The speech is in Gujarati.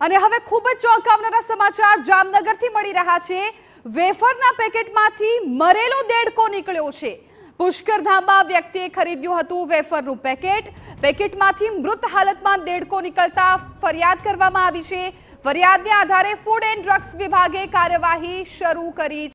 અને હવે ખૂબ જ ચોંકાવનારા સમાચાર જામનગરથી મળી રહ્યા છે વેફરના પેકેટમાંથી મરેલો દેડકો નીકળ્યો છે પુષ્કરધામમાં વ્યક્તિએ ખરીદ્યું હતું વેફરનું પેકેટ પેકેટમાંથી મૃત હાલતમાં દેડકો નીકળતા ફરિયાદ કરવામાં આવી છે ફરિયાદને આધારે ફૂડ એન્ડ ડ્રગ્સ વિભાગે કાર્યવાહી શરૂ કરી છે